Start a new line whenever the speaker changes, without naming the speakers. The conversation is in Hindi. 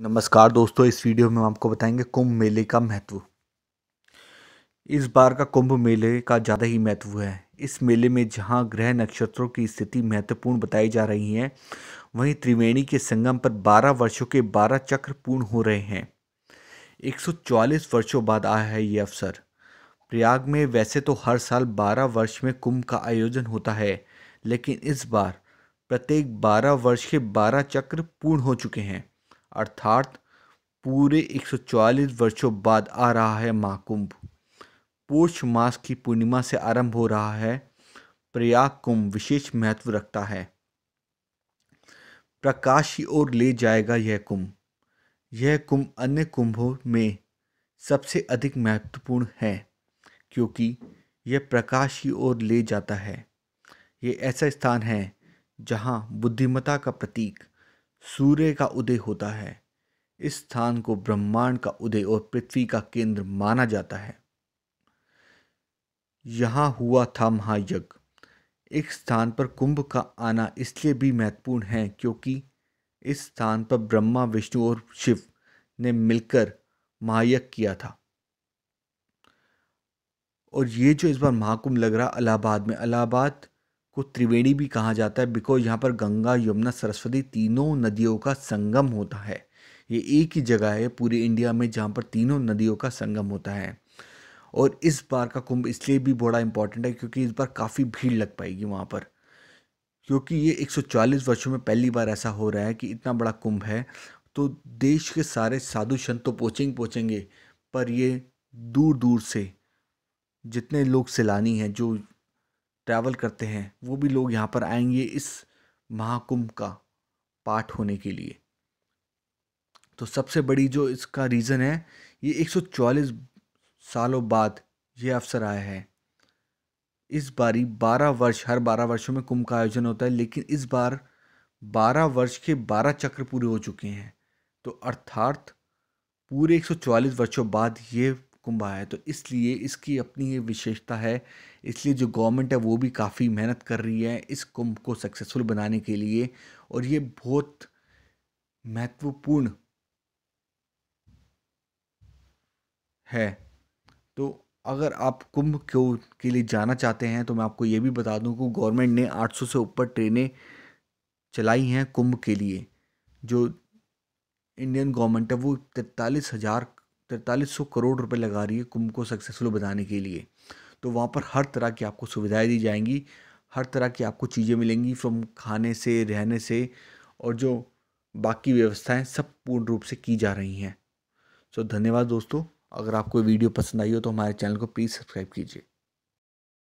नमस्कार दोस्तों इस वीडियो में हम आपको बताएंगे कुंभ मेले का महत्व इस बार का कुंभ मेले का ज़्यादा ही महत्व है इस मेले में जहां ग्रह नक्षत्रों की स्थिति महत्वपूर्ण बताई जा रही है वहीं त्रिवेणी के संगम पर 12 वर्षों के 12 चक्र पूर्ण हो रहे हैं 144 वर्षों बाद आया है ये अवसर प्रयाग में वैसे तो हर साल 12 वर्ष में कुंभ का आयोजन होता है लेकिन इस बार प्रत्येक 12 वर्ष के 12 चक्र पूर्ण हो चुके हैं अर्थात पूरे 144 वर्षों बाद आ रहा है महाकुंभ पूछ मास की पूर्णिमा से आरंभ हो रहा है प्रयाग कुंभ विशेष महत्व रखता है प्रकाश की ओर ले जाएगा यह कुंभ यह कुंभ अन्य कुंभों में सबसे अधिक महत्वपूर्ण है क्योंकि यह प्रकाश की ओर ले जाता है ये ऐसा स्थान है जहाँ बुद्धिमता का प्रतीक सूर्य का उदय होता है इस स्थान को ब्रह्मांड का उदय और पृथ्वी का केंद्र माना जाता है यहाँ हुआ था महायज्ञ एक स्थान पर कुंभ का आना इसलिए भी महत्वपूर्ण है क्योंकि इस स्थान पर ब्रह्मा विष्णु और शिव ने मिलकर महायज्ञ किया था और ये जो इस बार महाकुंभ लग रहा अलाहाबाद में अलाहाबाद को त्रिवेणी भी कहा जाता है बिकॉज यहाँ पर गंगा यमुना सरस्वती तीनों नदियों का संगम होता है ये एक ही जगह है पूरे इंडिया में जहाँ पर तीनों नदियों का संगम होता है और इस बार का कुंभ इसलिए भी बड़ा इंपॉर्टेंट है क्योंकि इस बार काफ़ी भीड़ लग पाएगी वहाँ पर क्योंकि ये 140 वर्षों में पहली बार ऐसा हो रहा है कि इतना बड़ा कुंभ है तो देश के सारे साधु संत तो पहुँचेंगे पहुँचेंगे पर ये दूर दूर से जितने लोग सैलानी हैं जो ट्रैवल करते हैं वो भी लोग यहाँ पर आएंगे इस महाकुंभ का पार्ट होने के लिए तो सबसे बड़ी जो इसका रीज़न है ये 144 सालों बाद ये अवसर आया है इस बारी 12 वर्ष हर 12 वर्षों में कुंभ का आयोजन होता है लेकिन इस बार 12 वर्ष के 12 चक्र पूरे हो चुके हैं तो अर्थात पूरे 144 वर्षों बाद ये कुंभा है तो इसलिए इसकी अपनी ये विशेषता है इसलिए जो गवर्नमेंट है वो भी काफ़ी मेहनत कर रही है इस कुंभ को सक्सेसफुल बनाने के लिए और ये बहुत महत्वपूर्ण है तो अगर आप कुंभ को के लिए जाना चाहते हैं तो मैं आपको ये भी बता दूं कि गवर्नमेंट ने 800 से ऊपर ट्रेनें चलाई हैं कुंभ के लिए जो इंडियन गवर्नमेंट है वो तैतालीस हज़ार तैंतालीस सौ करोड़ रुपए लगा रही है कुंभ को सक्सेसफुल बनाने के लिए तो वहाँ पर हर तरह की आपको सुविधाएं दी जाएंगी हर तरह की आपको चीज़ें मिलेंगी फ्रॉम खाने से रहने से और जो बाकी व्यवस्थाएं सब पूर्ण रूप से की जा रही हैं सो धन्यवाद दोस्तों अगर आपको वीडियो पसंद आई हो तो हमारे चैनल को प्लीज़ सब्सक्राइब कीजिए